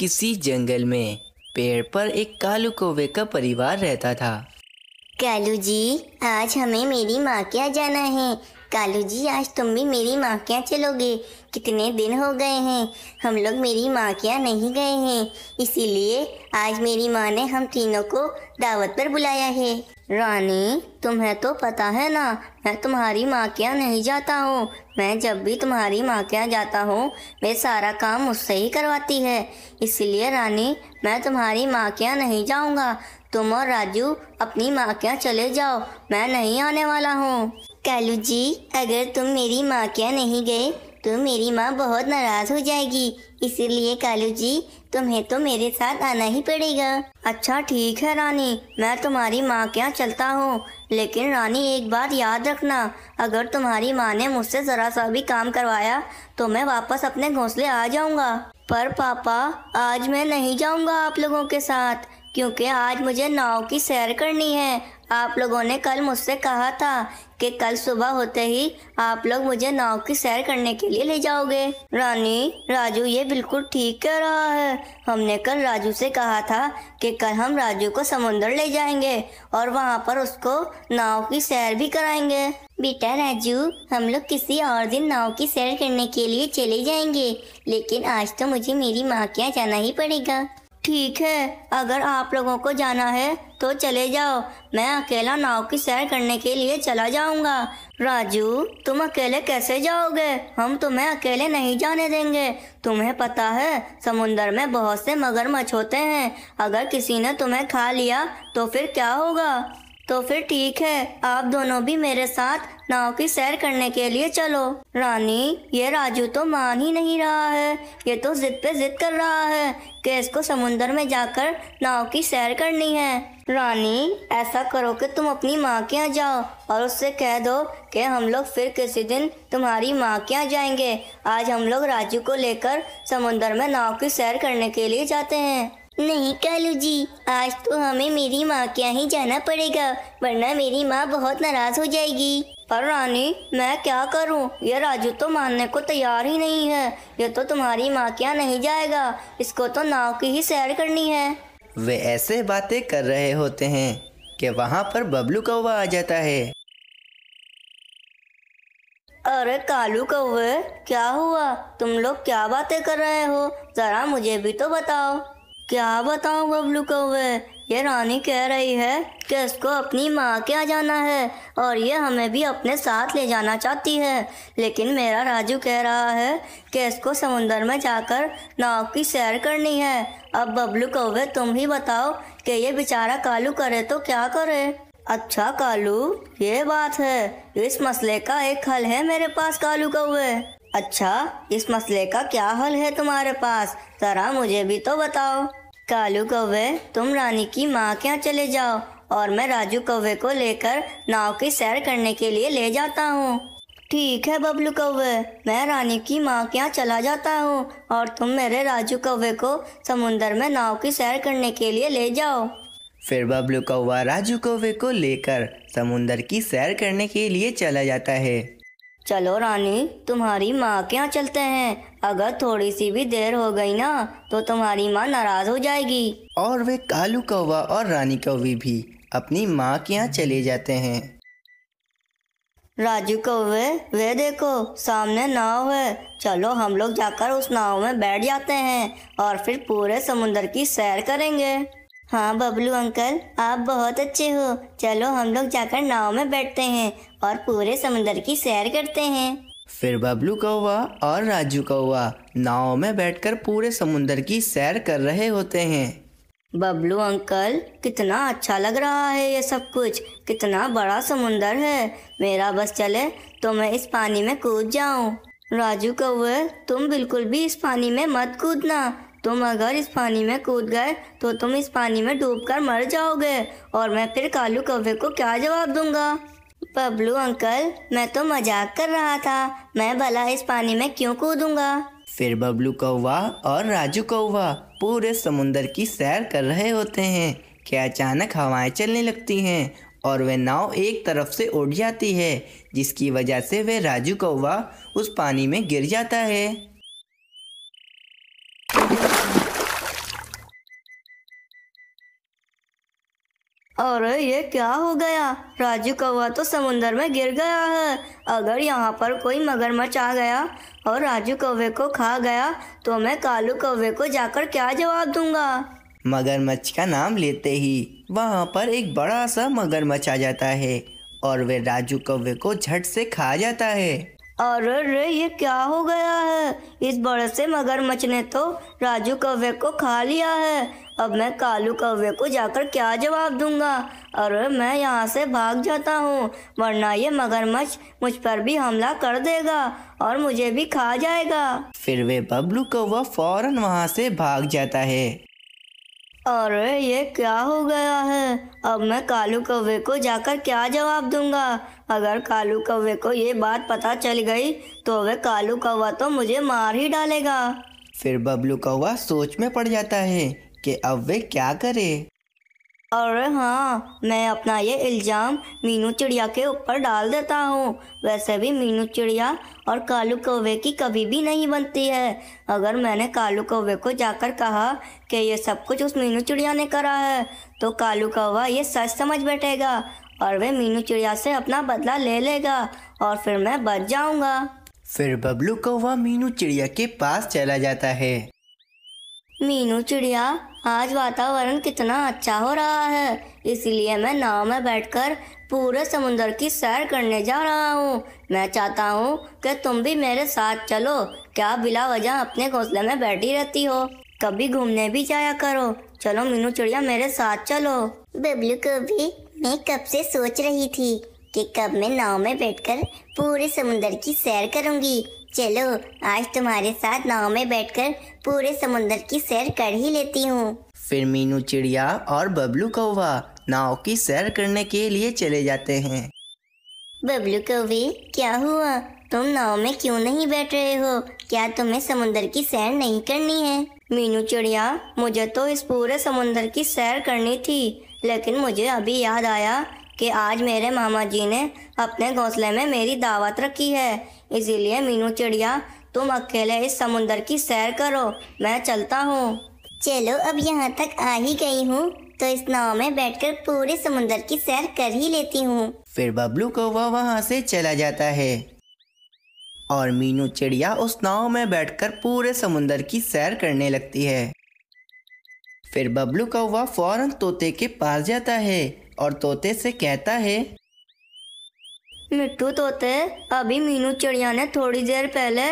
किसी जंगल में पेड़ पर एक कालू कौवे का परिवार रहता था कालू जी आज हमें मेरी माँ के यहाँ जाना है कालू जी आज तुम भी मेरी माँ के यहाँ चलोगे कितने दिन हो गए हैं हम लोग मेरी माँ के यहाँ नहीं गए हैं इसीलिए आज मेरी माँ ने हम तीनों को दावत पर बुलाया है रानी तुम्हें तो पता है ना मैं तुम्हारी माँ के यहाँ नहीं जाता हूँ मैं जब भी तुम्हारी माँ के यहाँ जाता हूँ वे सारा काम मुझसे ही करवाती है इसलिए रानी मैं तुम्हारी माँ के यहाँ नहीं जाऊँगा तुम और राजू अपनी माँ के यहाँ चले जाओ मैं नहीं आने वाला हूँ कालू जी अगर तुम मेरी माँ के यहाँ नहीं गए तो मेरी माँ बहुत नाराज हो जाएगी इसीलिए कालू जी तुम्हें तो मेरे साथ आना ही पड़ेगा अच्छा ठीक है रानी मैं तुम्हारी माँ के यहाँ चलता हूँ लेकिन रानी एक बात याद रखना अगर तुम्हारी माँ ने मुझसे ज़रा सा भी काम करवाया तो मैं वापस अपने घोंसले आ जाऊँगा पर पापा आज मैं नहीं जाऊँगा आप लोगों के साथ क्योंकि आज मुझे नाव की सैर करनी है आप लोगों ने कल मुझसे कहा था कि कल सुबह होते ही आप लोग मुझे नाव की सैर करने के लिए ले जाओगे रानी राजू ये बिल्कुल ठीक कह रहा है हमने कल राजू से कहा था कि कल हम राजू को समुंदर ले जाएंगे और वहाँ पर उसको नाव की सैर भी कराएंगे बेटा राजू हम लोग किसी और दिन नाव की सैर करने के लिए चले जाएंगे लेकिन आज तो मुझे मेरी माँ के यहाँ जाना ही पड़ेगा ठीक है अगर आप लोगों को जाना है तो चले जाओ मैं अकेला नाव की सैर करने के लिए चला जाऊंगा राजू तुम अकेले कैसे जाओगे हम तुम्हें अकेले नहीं जाने देंगे तुम्हें पता है समुन्दर में बहुत से मगरमच्छ होते हैं अगर किसी ने तुम्हें खा लिया तो फिर क्या होगा तो फिर ठीक है आप दोनों भी मेरे साथ नाव की सैर करने के लिए चलो रानी ये राजू तो मान ही नहीं रहा है ये तो जिद पे जिद कर रहा है कि इसको समुंदर में जाकर नाव की सैर करनी है रानी ऐसा करो कि तुम अपनी माँ के यहाँ जाओ और उससे कह दो कि हम लोग फिर किसी दिन तुम्हारी माँ के यहाँ जाएंगे आज हम लोग राजू को लेकर समुन्दर में नाव की सैर करने के लिए जाते हैं नहीं कालू जी आज तो हमें मेरी माँ के यहाँ ही जाना पड़ेगा वरना मेरी माँ बहुत नाराज हो जाएगी पर रानी मैं क्या करूँ यह राजू तो मानने को तैयार ही नहीं है यह तो तुम्हारी माँ के यहाँ नहीं जाएगा इसको तो नाव की ही सैर करनी है वे ऐसे बातें कर रहे होते हैं कि वहाँ पर बबलू कौवा आ जाता है अरे कालू कौवे क्या हुआ तुम लोग क्या बातें कर रहे हो जरा मुझे भी तो बताओ क्या बताऊं बबलू कौवे ये रानी कह रही है कि इसको अपनी माँ के आ जाना है और ये हमें भी अपने साथ ले जाना चाहती है लेकिन मेरा राजू कह रहा है कि इसको समुंदर में जाकर नाव की सैर करनी है अब बबलू कौवे तुम ही बताओ कि ये बेचारा कालू करे तो क्या करे अच्छा कालू ये बात है इस मसले का एक हल है मेरे पास कालू कौवे अच्छा इस मसले का क्या हल है तुम्हारे पास जरा मुझे भी तो बताओ कालू कौवे तुम रानी की माँ के यहाँ चले जाओ और मैं राजू कौवे को लेकर नाव की सैर करने के लिए ले जाता हूँ ठीक है बबलू कौवे मैं रानी की माँ के यहाँ चला जाता हूँ और तुम मेरे राजू कौवे को समुंदर में नाव की सैर करने के लिए ले जाओ फिर बबलू कौवा राजू कौवे को लेकर समुंदर की सैर करने के लिए चला जाता है चलो रानी तुम्हारी माँ के यहाँ चलते हैं अगर थोड़ी सी भी देर हो गई ना तो तुम्हारी माँ नाराज हो जाएगी और वे कालू कौवा और रानी कौवी भी अपनी माँ के यहाँ चले जाते हैं राजू कौवे वे देखो सामने नाव है चलो हम लोग जाकर उस नाव में बैठ जाते हैं और फिर पूरे समुन्द्र की सैर करेंगे हाँ बबलू अंकल आप बहुत अच्छे हो चलो हम लोग जाकर नाव में बैठते हैं और पूरे समुंदर की सैर करते हैं फिर बबलू कौवा और राजू कौवा नाव में बैठकर पूरे समुंदर की सैर कर रहे होते हैं बबलू अंकल कितना अच्छा लग रहा है ये सब कुछ कितना बड़ा समुंदर है मेरा बस चले तो मैं इस पानी में कूद जाऊँ राजू कौवे तुम बिल्कुल भी इस पानी में मत कूदना तुम अगर इस पानी में कूद गए तो तुम इस पानी में डूबकर मर जाओगे और मैं फिर कालू कौवे को क्या जवाब दूंगा बबलू अंकल मैं तो मजाक कर रहा था मैं भला इस पानी में क्यों कूदूंगा फिर बबलू कौवा और राजू कौवा पूरे समुन्दर की सैर कर रहे होते हैं कि अचानक हवाएं चलने लगती हैं और वह नाव एक तरफ से उड़ जाती है जिसकी वजह से वह राजू कौवा उस पानी में गिर जाता है अरे ये क्या हो गया राजू कौवा तो समुंदर में गिर गया है अगर यहाँ पर कोई मगरमच्छ आ गया और राजू कौवे को खा गया तो मैं कालू कौवे को जाकर क्या जवाब दूंगा मगरमच्छ का नाम लेते ही वहाँ पर एक बड़ा सा मगरमच्छ आ जाता है और वे राजू कौवे को झट से खा जाता है अरे अरे ये क्या हो गया है इस बड़े से मगरमच्छ ने तो राजू कौवे को खा लिया है अब मैं कालू कौवे को जाकर क्या जवाब दूंगा अरे मैं यहाँ से भाग जाता हूँ वरना ये मगरमच्छ मुझ पर भी हमला कर देगा और मुझे भी खा जाएगा फिर वे बबलू कौवा फौरन वहाँ से भाग जाता है अरे ये क्या हो गया है अब मैं कालू कौवे को जाकर क्या जवाब दूंगा अगर कालू कौवे को ये बात पता चल गई तो वह कालू कौवा तो मुझे मार ही डालेगा फिर बबलू कौवा सोच में पड़ जाता है कि अब वे क्या करे और हाँ मैं अपना ये इल्ज़ाम मीनू चिड़िया के ऊपर डाल देता हूँ वैसे भी मीनू चिड़िया और कालू कौवे की कभी भी नहीं बनती है अगर मैंने कालू कौवे को जाकर कहा कि ये सब कुछ उस मीनू चिड़िया ने करा है तो कालू कौवा ये सच समझ बैठेगा और वे मीनू चिड़िया से अपना बदला ले लेगा और फिर मैं बच जाऊँगा फिर बबलू कौवा मीनू चिड़िया के पास चला जाता है मीनू चिड़िया आज वातावरण कितना अच्छा हो रहा है इसलिए मैं नाव में बैठकर पूरे समुद्र की सैर करने जा रहा हूँ मैं चाहता हूँ कि तुम भी मेरे साथ चलो क्या बिला वजह अपने घोंसले में बैठी रहती हो कभी घूमने भी जाया करो चलो मीनू चिड़िया मेरे साथ चलो बबलू को भी मैं कब से सोच रही थी कि कब मैं नाव में बैठकर पूरे समुद्र की सैर करूंगी चलो आज तुम्हारे साथ नाव में बैठकर पूरे समुंदर की सैर कर ही लेती हूँ फिर मीनू चिड़िया और बबलू कौवा नाव की सैर करने के लिए चले जाते हैं बबलू कौवे क्या हुआ तुम नाव में क्यों नहीं बैठ रहे हो क्या तुम्हें समुंदर की सैर नहीं करनी है मीनू चिड़िया मुझे तो इस पूरे समुंदर की सैर करनी थी लेकिन मुझे अभी याद आया कि आज मेरे मामा जी ने अपने घोंसले में मेरी दावत रखी है इसीलिए मीनू चिड़िया तुम अकेले इस समुंदर की सैर करो मैं चलता हूँ चलो अब यहाँ तक आ ही गई हूँ तो इस नाव में बैठकर पूरे समुंदर की सैर कर ही लेती हूँ फिर बबलू को वह वहाँ से चला जाता है और मीनू चिड़िया उस नाव में बैठकर पूरे समुंदर की सैर करने लगती है फिर बबलू कौवा फौरन तोते के पास जाता है और तोते से कहता है मिट्टू तोते अभी मीनू चिड़िया ने थोड़ी देर पहले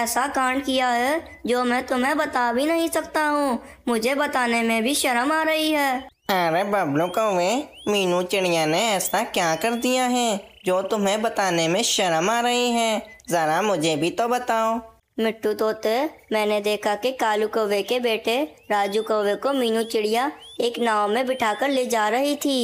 ऐसा कांड किया है जो मैं तुम्हें बता भी नहीं सकता हूँ मुझे बताने में भी शर्म आ रही है अरे बबलू कौवे मीनू चिड़िया ने ऐसा क्या कर दिया है जो तुम्हें बताने में शर्म आ रही है ज़रा मुझे भी तो बताओ मिट्टू तोते मैंने देखा कि कालू कौवे के बेटे राजू कौवे को मीनू चिड़िया एक नाव में बिठाकर ले जा रही थी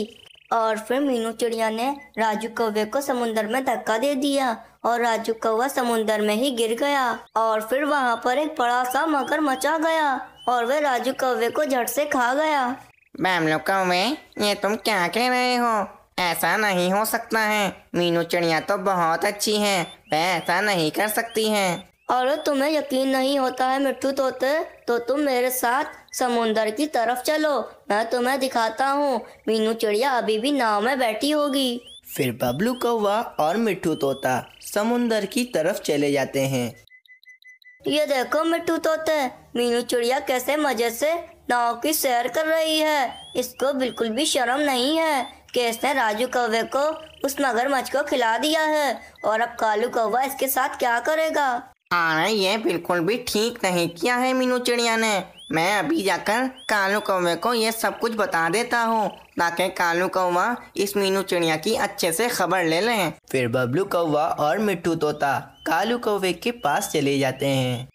और फिर मीनू चिड़िया ने राजू कौवे को समुन्द्र में धक्का दे दिया और राजू कौवा समुन्द्र में ही गिर गया और फिर वहाँ पर एक बड़ा सा मकर मचा गया और वह राजू कौवे को झट से खा गया बैमलो कौवे ये तुम क्या कह रहे हो ऐसा नहीं हो सकता है मीनू चिड़िया तो बहुत अच्छी है वह ऐसा नहीं कर सकती है और तुम्हें यकीन नहीं होता है मिट्टू तोते तो तुम मेरे साथ समुंदर की तरफ चलो मैं तुम्हें दिखाता हूँ मीनू चिड़िया अभी भी नाव में बैठी होगी फिर बबलू कौवा और मिट्टू तोता समुंदर की तरफ चले जाते हैं ये देखो मिट्टू तोते मीनू चिड़िया कैसे मजे से नाव की सैर कर रही है इसको बिल्कुल भी शर्म नहीं है कि इसने राजू कौवे को उस मगरमच्छ को खिला दिया है और अब कालू कौवा इसके साथ क्या करेगा हाँ ये बिल्कुल भी ठीक नहीं किया है मीनू चिड़िया ने मैं अभी जाकर कालू कौवे को ये सब कुछ बता देता हूँ ताकि कालू कौवा इस मीनू चिड़िया की अच्छे से खबर ले लें फिर बबलू कौवा और मिट्टू तोता कालू कौवे के पास चले जाते हैं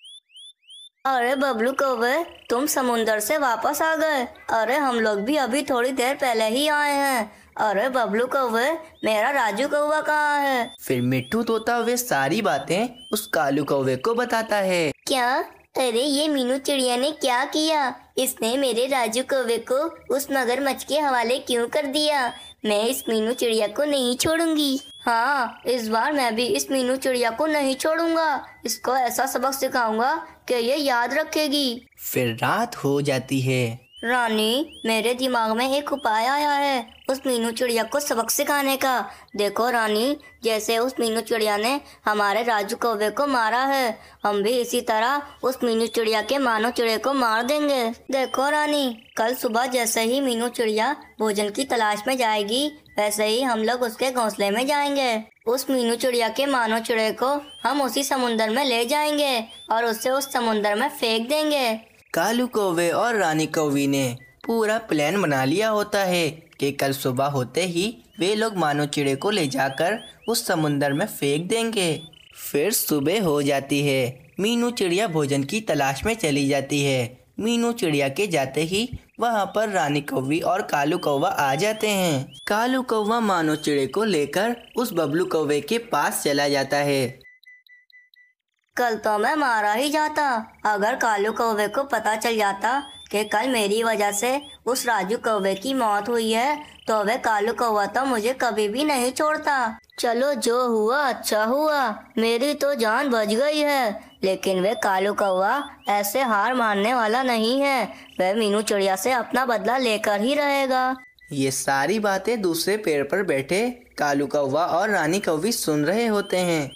अरे बबलू कौवे तुम समुंदर से वापस आ गए अरे हम लोग भी अभी थोड़ी देर पहले ही आए हैं अरे बबलू कौवे मेरा राजू कौवा कहाँ है फिर मिट्टू तोता वे सारी बातें उस कालू कौवे को बताता है क्या अरे ये मीनू चिड़िया ने क्या किया इसने मेरे राजू कौवे को उस मगरमच्छ के हवाले क्यों कर दिया मैं इस मीनू चिड़िया को नहीं छोड़ूंगी हाँ इस बार मैं भी इस मीनू चिड़िया को नहीं छोड़ूंगा इसको ऐसा सबक सिखाऊंगा कि ये याद रखेगी फिर रात हो जाती है रानी मेरे दिमाग में एक उपाय आया है उस मीनू चिड़िया को सबक सिखाने का देखो रानी जैसे उस मीनू चिड़िया ने हमारे राजू कौवे को मारा है हम भी इसी तरह उस मीनू चिड़िया के मानो चिड़े को मार देंगे देखो रानी कल सुबह जैसे ही मीनू चिड़िया भोजन की तलाश में जाएगी वैसे ही हम लोग उसके घोंसले में जाएंगे उस मीनू चिड़िया के मानो चिड़े को हम उसी समुन्दर में ले जाएंगे और उसे उस समुन्दर में फेंक देंगे कालू कौवे और रानी कौवी ने पूरा प्लान बना लिया होता है कि कल सुबह होते ही वे लोग मानो चिड़े को ले जाकर उस समुंदर में फेंक देंगे फिर सुबह हो जाती है मीनू चिड़िया भोजन की तलाश में चली जाती है मीनू चिड़िया के जाते ही वहाँ पर रानी कौवी और कालू कौवा आ जाते हैं कालू कौवा मानो चिड़े को लेकर उस बबलू कौवे के पास चला जाता है कल तो मैं मारा ही जाता अगर कालू कौवे को पता चल जाता कि कल मेरी वजह से उस राजू कौवे की मौत हुई है तो वह कालू कौवा तो मुझे कभी भी नहीं छोड़ता चलो जो हुआ अच्छा हुआ मेरी तो जान बच गई है लेकिन वे कालू कौवा ऐसे हार मानने वाला नहीं है वह मीनू चिड़िया से अपना बदला लेकर ही रहेगा ये सारी बातें दूसरे पेड़ पर बैठे कालू कौवा और रानी कौवी सुन रहे होते हैं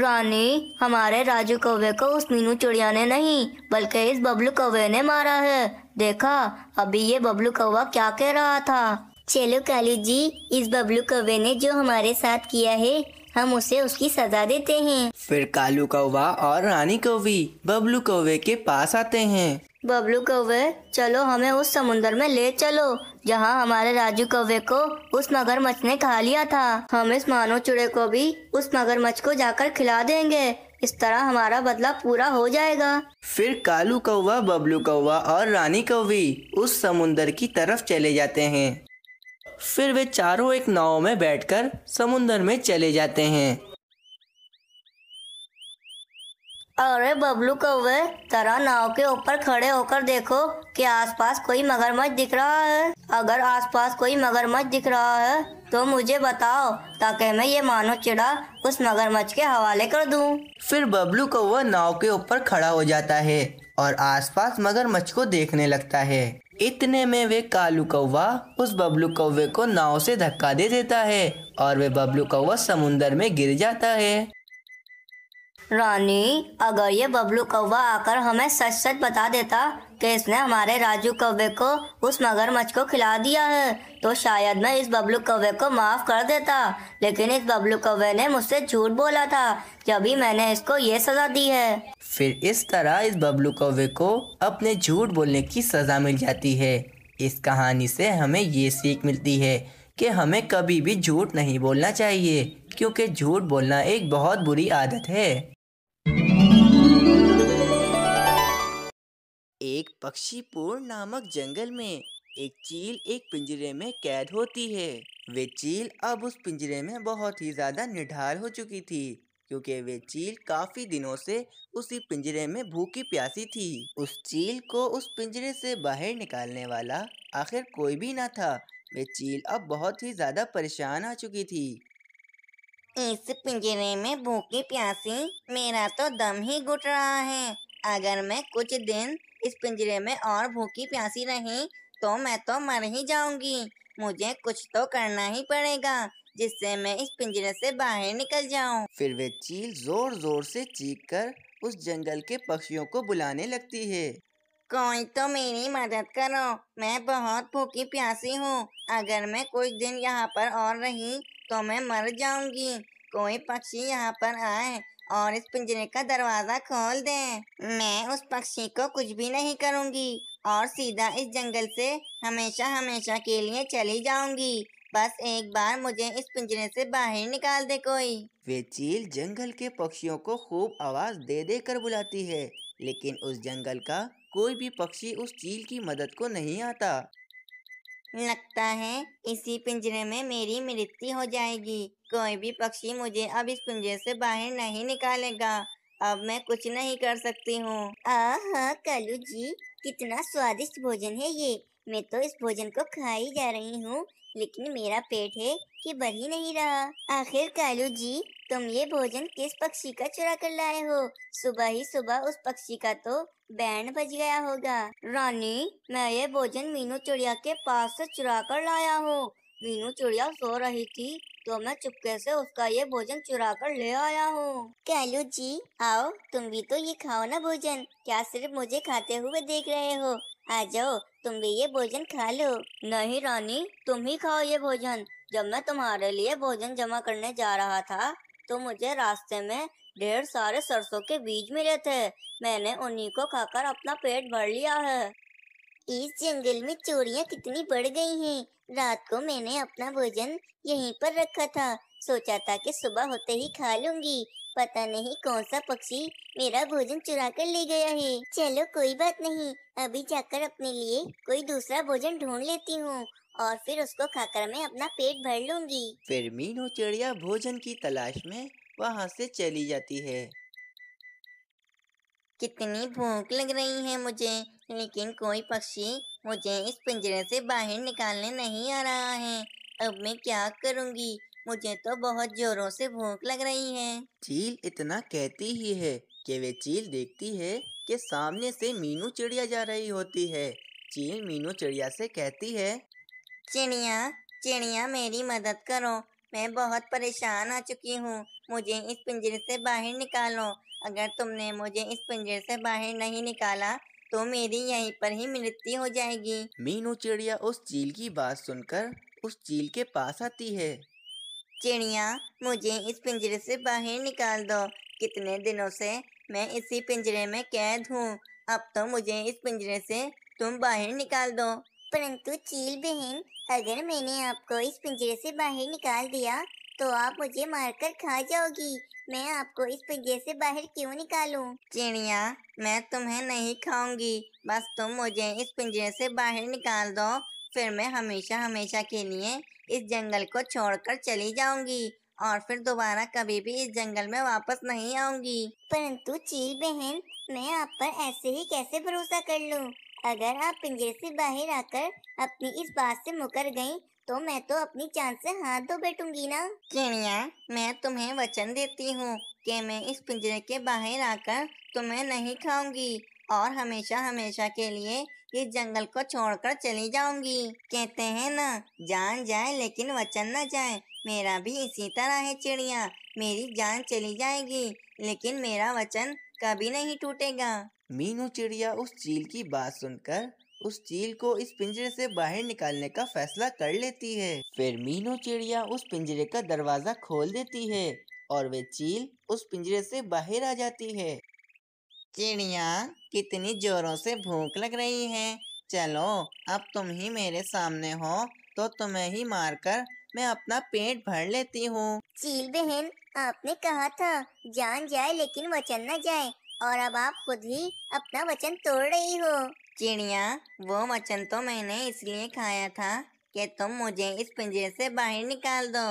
रानी हमारे राजू कौवे को उस मीनू चिड़िया ने नहीं बल्कि इस बबलू कौवे ने मारा है देखा अभी ये बबलू कौवा क्या कह रहा था चलो काली जी इस बबलू कौवे ने जो हमारे साथ किया है हम उसे उसकी सजा देते हैं फिर कालू कौवा और रानी कौवी बबलू कौवे के पास आते हैं बबलू कौवे चलो हमें उस समुंदर में ले चलो जहाँ हमारे राजू कौवे को उस मगरमच्छ ने खा लिया था हम इस मानो चुड़े को भी उस मगरमच्छ को जाकर खिला देंगे इस तरह हमारा बदला पूरा हो जाएगा फिर कालू कौवा बबलू कौवा और रानी कौवी उस समुंदर की तरफ चले जाते हैं फिर वे चारों एक नाव में बैठकर समुंदर में चले जाते हैं अरे बबलू कौवे तरह नाव के ऊपर खड़े होकर देखो कि आसपास कोई मगरमच्छ दिख रहा है अगर आसपास कोई मगरमच्छ दिख रहा है तो मुझे बताओ ताकि मैं ये मानो चिड़ा उस मगरमच्छ के हवाले कर दूं। फिर बबलू कौवा नाव के ऊपर खड़ा हो जाता है और आसपास मगरमच्छ को देखने लगता है इतने में वे कालू कौवा उस बबलू कौवे को नाव से धक्का दे देता है और वे बबलू कौवा समुन्दर में गिर जाता है रानी अगर ये बबलू कौवा आकर हमें सच सच बता देता कि इसने हमारे राजू कौवे को उस मगरमच्छ को खिला दिया है तो शायद मैं इस बबलू कौवे को माफ़ कर देता लेकिन इस बबलू कौवे ने मुझसे झूठ बोला था जब ही मैंने इसको ये सज़ा दी है फिर इस तरह इस बबलू कौवे को अपने झूठ बोलने की सज़ा मिल जाती है इस कहानी से हमें ये सीख मिलती है कि हमें कभी भी झूठ नहीं बोलना चाहिए क्योंकि झूठ बोलना एक बहुत बुरी आदत है एक पक्षीपुर नामक जंगल में एक चील एक पिंजरे में कैद होती है वे चील अब उस पिंजरे में बहुत ही ज्यादा निढाल हो चुकी थी क्योंकि वे चील काफी दिनों से उसी पिंजरे में भूखी प्यासी थी उस चील को उस पिंजरे से बाहर निकालने वाला आखिर कोई भी ना था वे चील अब बहुत ही ज्यादा परेशान आ चुकी थी इस पिंजरे में भूखी प्यासी मेरा तो दम ही घुट रहा है अगर मैं कुछ दिन इस पिंजरे में और भूखी प्यासी रही तो मैं तो मर ही जाऊंगी मुझे कुछ तो करना ही पड़ेगा जिससे मैं इस पिंजरे से बाहर निकल जाऊं। फिर वे चील जोर जोर से चीख कर उस जंगल के पक्षियों को बुलाने लगती है कोई तो मेरी मदद करो मैं बहुत भूखी प्यासी हूँ अगर मैं कुछ दिन यहाँ पर और रही तो मैं मर जाऊंगी कोई पक्षी यहाँ पर आए और इस पिंजरे का दरवाजा खोल दें मैं उस पक्षी को कुछ भी नहीं करूँगी और सीधा इस जंगल से हमेशा हमेशा के लिए चली जाऊंगी बस एक बार मुझे इस पिंजरे से बाहर निकाल दे कोई वे चील जंगल के पक्षियों को खूब आवाज दे दे कर बुलाती है लेकिन उस जंगल का कोई भी पक्षी उस चील की मदद को नहीं आता लगता है इसी पिंजरे में मेरी मृत्यु हो जाएगी कोई भी पक्षी मुझे अब इस पिंजरे से बाहर नहीं निकालेगा अब मैं कुछ नहीं कर सकती हूँ आह कालू जी कितना स्वादिष्ट भोजन है ये मैं तो इस भोजन को खाई जा रही हूँ लेकिन मेरा पेट है कि भर ही नहीं रहा आखिर कालू जी तुम ये भोजन किस पक्षी का चुरा कर लाए हो सुबह ही सुबह उस पक्षी का तो बैंड बज गया होगा रानी मैं ये भोजन मीनू चिड़िया के पास से चुरा कर लाया हूँ मीनू चिड़िया सो रही थी तो मैं चुपके से उसका ये भोजन चुरा कर ले आया हूँ कैलू जी आओ तुम भी तो ये खाओ ना भोजन क्या सिर्फ मुझे खाते हुए देख रहे हो आ जाओ तुम भी ये भोजन खा लो नहीं रानी तुम ही खाओ ये भोजन जब मैं तुम्हारे लिए भोजन जमा करने जा रहा था तो मुझे रास्ते में ढेर सारे सरसों के बीज मिले थे मैंने उन्हीं को खाकर अपना पेट भर लिया है इस जंगल में चोरियाँ कितनी बढ़ गई हैं रात को मैंने अपना भोजन यहीं पर रखा था सोचा था कि सुबह होते ही खा लूंगी पता नहीं कौन सा पक्षी मेरा भोजन चुरा कर ले गया है चलो कोई बात नहीं अभी जाकर अपने लिए कोई दूसरा भोजन ढूंढ लेती हूँ और फिर उसको खाकर मैं अपना पेट भर लूंगी फिर मीनू चिड़िया भोजन की तलाश में वहाँ से चली जाती है कितनी भूख लग रही है मुझे लेकिन कोई पक्षी मुझे इस पिंजरे से बाहर निकालने नहीं आ रहा है अब मैं क्या करूँगी मुझे तो बहुत जोरों से भूख लग रही है चील इतना कहती ही है कि वे चील देखती है कि सामने से मीनू चिड़िया जा रही होती है चील मीनू चिड़िया से कहती है चिड़िया चिड़िया मेरी मदद करो मैं बहुत परेशान आ चुकी हूँ मुझे इस पिंजरे से बाहर निकालो अगर तुमने मुझे इस पिंजरे से बाहर नहीं निकाला तो मेरी यहीं पर ही मृत्यु हो जाएगी मीनू चिड़िया उस चील की बात सुनकर उस चील के पास आती है चिड़िया मुझे इस पिंजरे से बाहर निकाल दो कितने दिनों से मैं इसी पिंजरे में कैद हूँ अब तो मुझे इस पिंजरे से तुम बाहर निकाल दो परंतु चील बहन अगर मैंने आपको इस पिंजरे से बाहर निकाल दिया तो आप मुझे मारकर खा जाओगी मैं आपको इस पिंजरे से बाहर क्यों निकालूं? चिड़िया मैं तुम्हें नहीं खाऊंगी बस तुम मुझे इस पिंजरे से बाहर निकाल दो फिर मैं हमेशा हमेशा के लिए इस जंगल को छोड़कर चली जाऊंगी और फिर दोबारा कभी भी इस जंगल में वापस नहीं आऊंगी परंतु चील बहन मैं आप पर ऐसे ही कैसे भरोसा कर लूँ अगर आप पिंजरे से बाहर आकर अपनी इस बात से मुकर गईं तो मैं तो अपनी चांद से हाथ धो बैठूंगी ना चिड़िया मैं तुम्हें वचन देती हूँ कि मैं इस पिंजरे के बाहर आकर तुम्हें नहीं खाऊंगी और हमेशा हमेशा के लिए इस जंगल को छोड़कर चली जाऊंगी कहते हैं ना जान जाए लेकिन वचन न जाए मेरा भी इसी तरह है चिड़िया मेरी जान चली जाएगी लेकिन मेरा वचन कभी नहीं टूटेगा मीनू चिड़िया उस चील की बात सुनकर उस चील को इस पिंजरे से बाहर निकालने का फैसला कर लेती है फिर मीनू चिड़िया उस पिंजरे का दरवाजा खोल देती है और वे चील उस पिंजरे से बाहर आ जाती है चिड़िया कितनी जोरों से भूख लग रही है चलो अब तुम ही मेरे सामने हो तो तुम्हें ही मारकर मैं अपना पेट भर लेती हूँ चील बहन आपने कहा था जान जाए लेकिन वचन न जाए और अब आप खुद ही अपना वचन तोड़ रही हो चिड़िया वो मचन तो मैंने इसलिए खाया था कि तुम मुझे इस पिंजरे से बाहर निकाल दो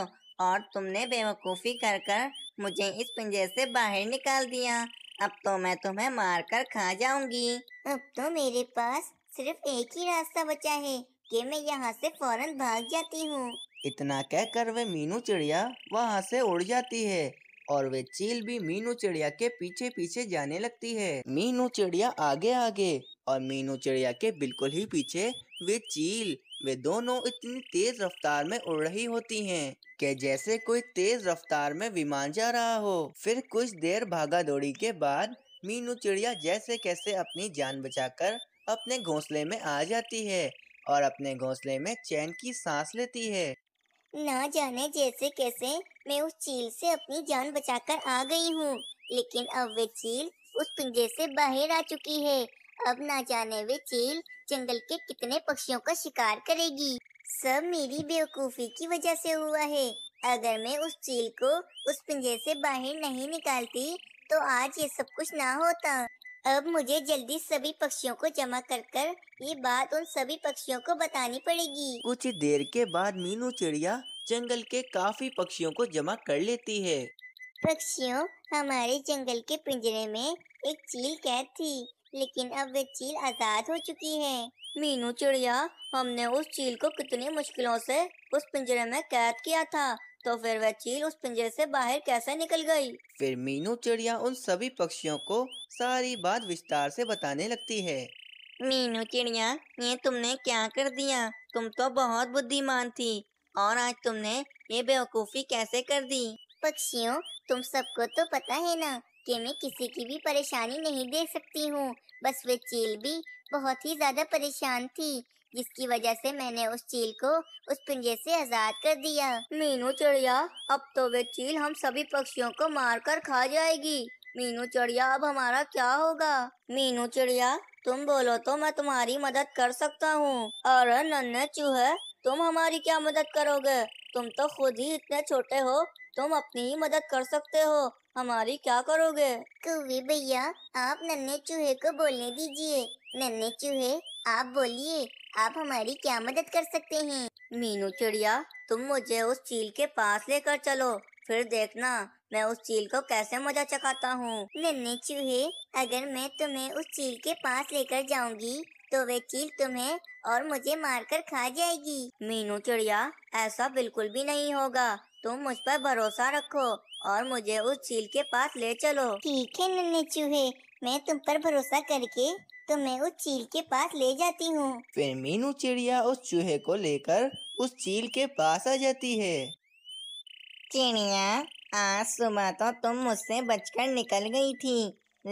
और तुमने बेवकूफ़ी कर कर मुझे इस पिंजरे से बाहर निकाल दिया अब तो मैं तुम्हें मार कर खा जाऊंगी अब तो मेरे पास सिर्फ एक ही रास्ता बचा है कि मैं यहाँ से फौरन भाग जाती हूँ इतना कहकर वे मीनू चिड़िया वहाँ से उड़ जाती है और वे चील भी मीनू चिड़िया के पीछे पीछे जाने लगती है मीनू चिड़िया आगे आगे और मीनू चिड़िया के बिल्कुल ही पीछे वे चील वे दोनों इतनी तेज रफ्तार में उड़ रही होती हैं कि जैसे कोई तेज रफ्तार में विमान जा रहा हो फिर कुछ देर भागा दौड़ी के बाद मीनू चिड़िया जैसे कैसे अपनी जान बचाकर अपने घोंसले में आ जाती है और अपने घोंसले में चैन की सांस लेती है ना जाने जैसे कैसे मैं उस चील से अपनी जान बचाकर आ गई हूँ लेकिन अब वे चील उस पिंजरे से बाहर आ चुकी है अब ना जाने वे चील जंगल के कितने पक्षियों का शिकार करेगी सब मेरी बेवकूफी की वजह से हुआ है अगर मैं उस चील को उस पिंजरे से बाहर नहीं निकालती तो आज ये सब कुछ ना होता अब मुझे जल्दी सभी पक्षियों को जमा कर कर ये बात उन सभी पक्षियों को बतानी पड़ेगी कुछ देर के बाद मीनू चिड़िया जंगल के काफी पक्षियों को जमा कर लेती है पक्षियों हमारे जंगल के पिंजरे में एक चील कैद थी लेकिन अब वे चील आजाद हो चुकी है मीनू चिड़िया हमने उस चील को कितनी मुश्किलों से उस पिंजरे में कैद किया था तो फिर वह चील उस पिंजरे से बाहर कैसे निकल गई? फिर मीनू चिड़िया उन सभी पक्षियों को सारी बात विस्तार से बताने लगती है मीनू चिड़िया ये तुमने क्या कर दिया तुम तो बहुत बुद्धिमान थी और आज तुमने ये बेवकूफ़ी कैसे कर दी पक्षियों तुम सबको तो पता है ना कि मैं किसी की भी परेशानी नहीं देख सकती हूँ बस वे चील भी बहुत ही ज्यादा परेशान थी जिसकी वजह से मैंने उस चील को उस पिंजे से आजाद कर दिया मीनू चिड़िया अब तो वे चील हम सभी पक्षियों को मार कर खा जाएगी मीनू चिड़िया अब हमारा क्या होगा मीनू चिड़िया तुम बोलो तो मैं तुम्हारी मदद कर सकता हूँ और नन्हे चूहे तुम हमारी क्या मदद करोगे तुम तो खुद ही इतने छोटे हो तुम अपनी ही मदद कर सकते हो हमारी क्या करोगे कौवे भैया आप नन्हे चूहे को बोलने दीजिए नन्हे चूहे आप बोलिए आप हमारी क्या मदद कर सकते हैं मीनू चिड़िया तुम मुझे उस चील के पास लेकर चलो फिर देखना मैं उस चील को कैसे मजा चखाता हूँ नन्हे चूहे अगर मैं तुम्हें उस चील के पास लेकर जाऊंगी तो वे चील तुम्हें और मुझे मारकर खा जाएगी मीनू चिड़िया ऐसा बिल्कुल भी नहीं होगा तुम मुझ पर भरोसा रखो और मुझे उस झील के पास ले चलो ठीक है नन्हे चूहे मैं तुम पर भरोसा करके तुम्हें उस चील के पास ले जाती हूँ फिर मीनू चिड़िया उस चूहे को लेकर उस चील के पास आ जाती है चिड़िया आज सुबह तो तुम मुझसे बचकर निकल गई थी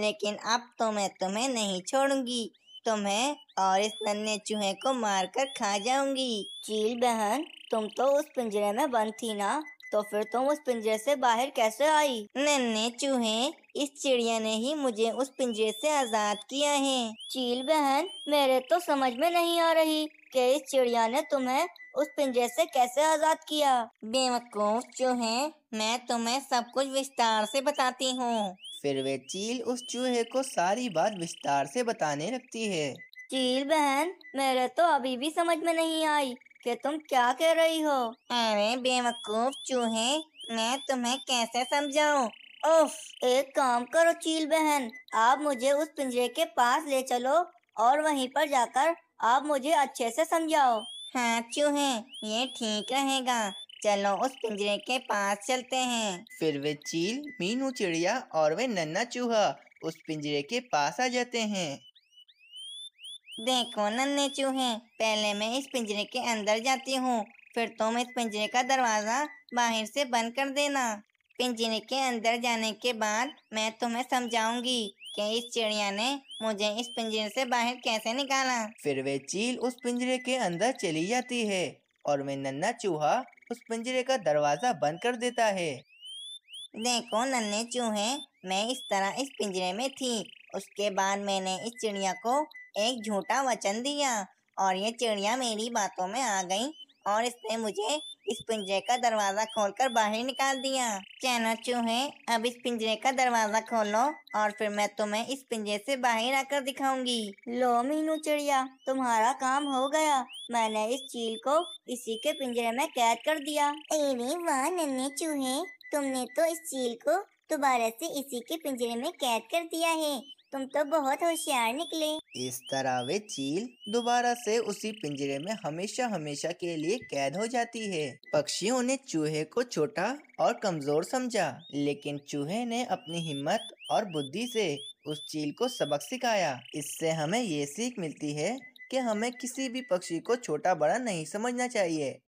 लेकिन अब तो मैं तुम्हें नहीं छोड़ूंगी तुम्हें और इस नन्हे चूहे को मारकर खा जाऊंगी चील बहन तुम तो उस पिंजरे में बंद थी ना तो फिर तुम उस पिंजरे से बाहर कैसे आई नन्हे चूहे इस चिड़िया ने ही मुझे उस पिंजरे से आजाद किया है चील बहन मेरे तो समझ में नहीं आ रही कि इस चिड़िया ने तुम्हें उस पिंजरे से कैसे आजाद किया बेवकूफ चूहे मैं तुम्हें सब कुछ विस्तार से बताती हूँ फिर वे चील उस चूहे को सारी बात विस्तार से बताने लगती है चील बहन मेरे तो अभी भी समझ में नहीं आई कि तुम क्या कह रही हो अरे बेवकूफ चूहे मैं तुम्हें कैसे समझाऊं ओह एक काम करो चील बहन आप मुझे उस पिंजरे के पास ले चलो और वहीं पर जाकर आप मुझे अच्छे से समझाओ हाँ चूहे ये ठीक रहेगा चलो उस पिंजरे के पास चलते हैं फिर वे चील मीनू चिड़िया और वे नन्ना चूहा उस पिंजरे के पास आ जाते हैं देखो नन्हे चूहे पहले मैं इस पिंजरे के अंदर जाती हूँ फिर तुम तो इस पिंजरे का दरवाज़ा बाहर से बंद कर देना पिंजरे के अंदर जाने के बाद मैं तुम्हें समझाऊंगी कि इस चिड़िया ने मुझे इस पिंजरे से बाहर कैसे निकाला फिर वे चील उस पिंजरे के अंदर चली जाती है और वे नन्ना चूहा उस पिंजरे का दरवाज़ा बंद कर देता है देखो नन्हे चूहे मैं इस तरह इस पिंजरे में थी उसके बाद मैंने इस चिड़िया को एक झूठा वचन दिया और ये चिड़िया मेरी बातों में आ गई और इसने मुझे इस पिंजरे का दरवाज़ा खोलकर बाहर निकाल दिया चैना चूहे अब इस पिंजरे का दरवाज़ा खोलो और फिर मैं तुम्हें इस पिंजरे से बाहर आकर दिखाऊंगी लो मीनू चिड़िया तुम्हारा काम हो गया मैंने इस चील को इसी के पिंजरे में कैद कर दिया अरे वाह नन्हे चूहे तुमने तो इस चील को दोबारा से इसी के पिंजरे में कैद कर दिया है तुम तो बहुत होशियार निकले इस तरह वे चील दोबारा से उसी पिंजरे में हमेशा हमेशा के लिए कैद हो जाती है पक्षियों ने चूहे को छोटा और कमजोर समझा लेकिन चूहे ने अपनी हिम्मत और बुद्धि से उस चील को सबक सिखाया इससे हमें ये सीख मिलती है कि हमें किसी भी पक्षी को छोटा बड़ा नहीं समझना चाहिए